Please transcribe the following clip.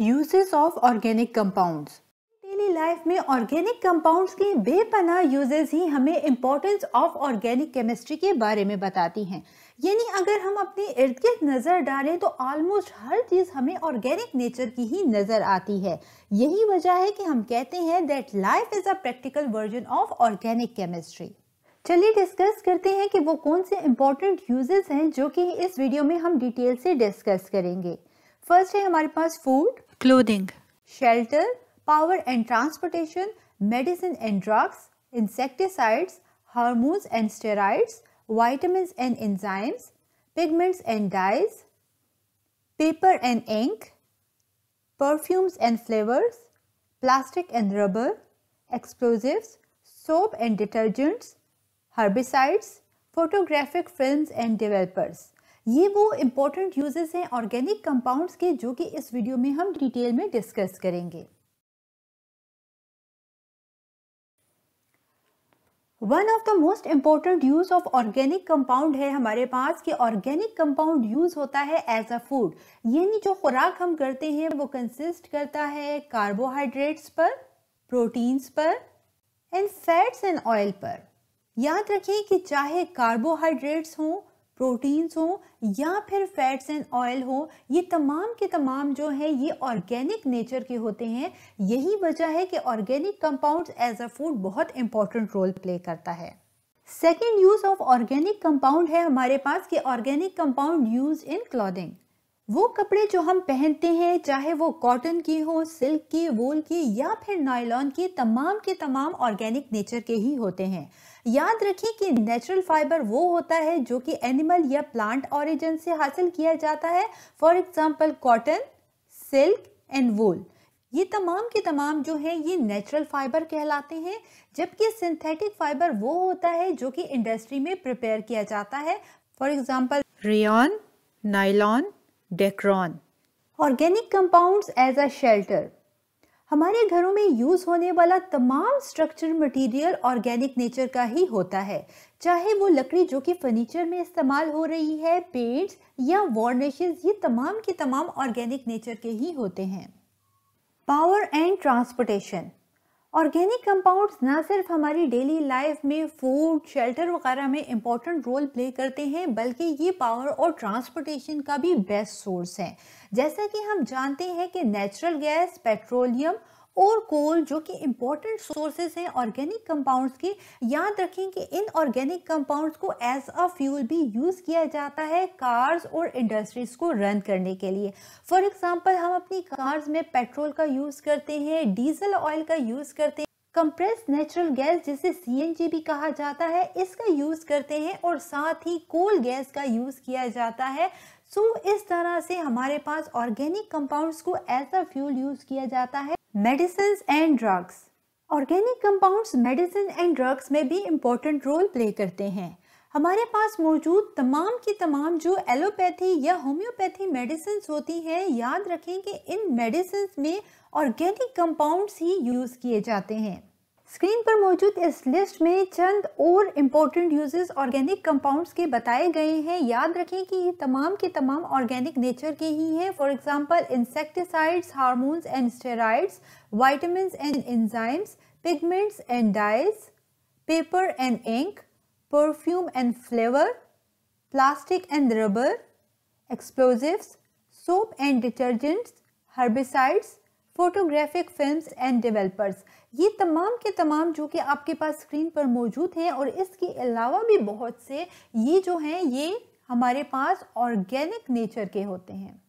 Uses of organic compounds daily life में organic compounds के बेपना यूजेस ही हमें इम्पोर्टेंस ऑफ ऑर्गेनिक केमिस्ट्री के बारे में बताती हैं यानी अगर हम अपने इर्द गिर्द नज़र डालें तो ऑलमोस्ट हर चीज़ हमें ऑर्गेनिक नेचर की ही नज़र आती है यही वजह है कि हम कहते हैं that life is a practical version of organic chemistry चलिए डिस्कस करते हैं कि वो कौन से इम्पोर्टेंट यूजेस हैं जो कि इस वीडियो में हम डिटेल से डिस्कस करेंगे फर्स्ट है हमारे पास food clothing, shelter, power and transportation, medicine and drugs, insecticides, hormones and steroids, vitamins and enzymes, pigments and dyes, paper and ink, perfumes and flavors, plastic and rubber, explosives, soap and detergents, herbicides, photographic films and developers. ये वो important uses हैं organic compounds के जो कि इस video में हम detail में डिस्कस करेंगे one of the most important use of organic compound है हमारे पास कि ऑर्गेनिक कंपाउंड यूज होता है एज अ फूड यानी जो खुराक हम करते हैं वो कंसिस्ट करता है कार्बोहाइड्रेट्स पर प्रोटीन्स पर एंड फैट्स एंड ऑयल पर याद रखें कि चाहे कार्बोहाइड्रेट्स हों प्रोटीन्स हो या फिर फैट्स एंड ऑयल हो ये तमाम के तमाम जो है ये ऑर्गेनिक नेचर के होते हैं यही वजह है कि organic compounds as a food बहुत इंपॉर्टेंट रोल प्ले करता है second use of organic compound है हमारे पास कि organic compound use in clothing वो कपड़े जो हम पहनते हैं चाहे वो कॉटन की हो सिल्क की वूल की या फिर नायलॉन की तमाम के तमाम ऑर्गेनिक नेचर के ही होते हैं याद रखें कि नेचुरल फाइबर वो होता है जो कि एनिमल या प्लांट ऑरिजन से हासिल किया जाता है for example cotton silk and wool ये तमाम के तमाम जो है ये नेचुरल फाइबर कहलाते हैं जबकि सिंथेटिक फाइबर वो होता है जो कि इंडस्ट्री में प्रिपेयर किया जाता है for example rayon nylon dacron organic compounds as a shelter हमारे घरों में यूज़ होने वाला तमाम स्ट्रक्चर मटेरियल ऑर्गेनिक नेचर का ही होता है चाहे वो लकड़ी जो कि फर्नीचर में इस्तेमाल हो रही है पेंट्स या वॉर्निशेज ये तमाम के तमाम ऑर्गेनिक नेचर के ही होते हैं power and transportation organic compounds ना सिर्फ हमारी डेली लाइफ में फूड शेल्टर वगैरह में इम्पॉर्टेंट रोल प्ले करते हैं बल्कि ये पावर और ट्रांसपोर्टेशन का भी बेस्ट सोर्स है जैसा कि हम जानते हैं कि नेचुरल गैस पेट्रोलियम और कोल जो कि इम्पोर्टेंट सोर्सेज हैं ऑर्गेनिक कंपाउंड्स की याद रखें कि इन ऑर्गेनिक कंपाउंड्स को एज अ फ्यूल भी यूज़ किया जाता है कार्स और इंडस्ट्रीज को रन करने के लिए फॉर एग्जाम्पल हम अपनी कार्स में पेट्रोल का यूज़ करते हैं डीजल ऑयल का यूज़ करते हैं कंप्रेस नेचुरल गैस जिसे सी भी कहा जाता है इसका यूज़ करते हैं और साथ ही कोल गैस का यूज़ किया जाता है सो so, इस तरह से हमारे पास ऑर्गेनिक कंपाउंड्स को एज अ फ्यूल यूज़ किया जाता है medicine and drugs organic compounds medicine and drugs में भी इम्पोर्टेंट रोल प्ले करते हैं हमारे पास मौजूद तमाम की तमाम जो एलोपैथी या होम्योपैथी मेडिसिन होती हैं याद रखें कि इन मेडिसिन में ऑर्गेनिक कंपाउंड्स ही यूज़ किए जाते हैं स्क्रीन पर मौजूद इस लिस्ट में चंद और इम्पोर्टेंट यूजेस ऑर्गेनिक कंपाउंड्स के बताए गए हैं याद रखें कि ये तमाम के तमाम ऑर्गेनिक नेचर के ही हैं for example insecticides hormones and steroids vitamin and enzymes pigments and dyes paper and ink perfume and flavour plastic and rubber explosives soap and detergents herbicides photographic films and developers ये तमाम के तमाम जो कि आपके पास स्क्रीन पर मौजूद हैं और इसके अलावा भी बहुत से ये जो हैं ये हमारे पास ऑर्गेनिक नेचर के होते हैं